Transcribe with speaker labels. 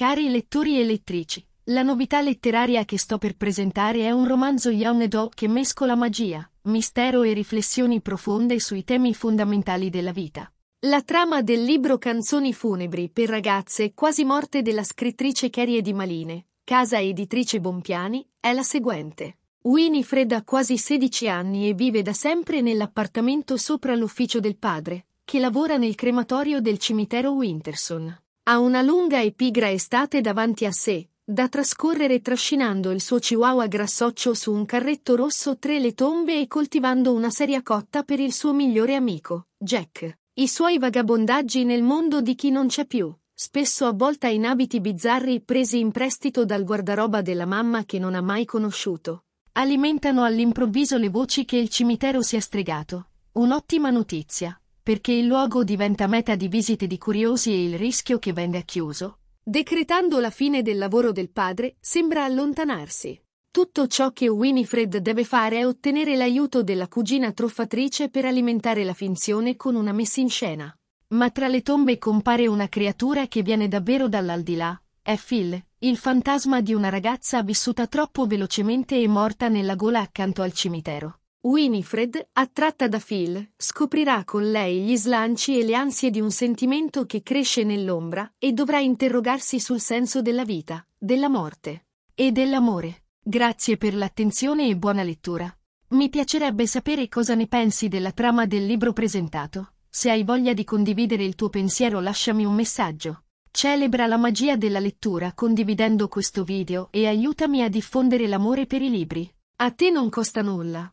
Speaker 1: Cari lettori e lettrici, la novità letteraria che sto per presentare è un romanzo Young Adult che mescola magia, mistero e riflessioni profonde sui temi fondamentali della vita. La trama del libro Canzoni funebri per ragazze quasi morte della scrittrice Carrie Di Maline, casa editrice Bompiani, è la seguente. Winifred ha quasi 16 anni e vive da sempre nell'appartamento sopra l'ufficio del padre, che lavora nel crematorio del cimitero Winterson. Ha una lunga e pigra estate davanti a sé, da trascorrere trascinando il suo chihuahua grassoccio su un carretto rosso tra le tombe e coltivando una seria cotta per il suo migliore amico, Jack. I suoi vagabondaggi nel mondo di chi non c'è più, spesso avvolta in abiti bizzarri presi in prestito dal guardaroba della mamma che non ha mai conosciuto, alimentano all'improvviso le voci che il cimitero si è stregato. Un'ottima notizia perché il luogo diventa meta di visite di curiosi e il rischio che venga chiuso, decretando la fine del lavoro del padre, sembra allontanarsi. Tutto ciò che Winifred deve fare è ottenere l'aiuto della cugina truffatrice per alimentare la finzione con una messa in scena. Ma tra le tombe compare una creatura che viene davvero dall'aldilà. È Phil, il fantasma di una ragazza vissuta troppo velocemente e morta nella gola accanto al cimitero. Winifred, attratta da Phil, scoprirà con lei gli slanci e le ansie di un sentimento che cresce nell'ombra e dovrà interrogarsi sul senso della vita, della morte e dell'amore. Grazie per l'attenzione e buona lettura. Mi piacerebbe sapere cosa ne pensi della trama del libro presentato. Se hai voglia di condividere il tuo pensiero lasciami un messaggio. Celebra la magia della lettura condividendo questo video e aiutami a diffondere l'amore per i libri. A te non costa nulla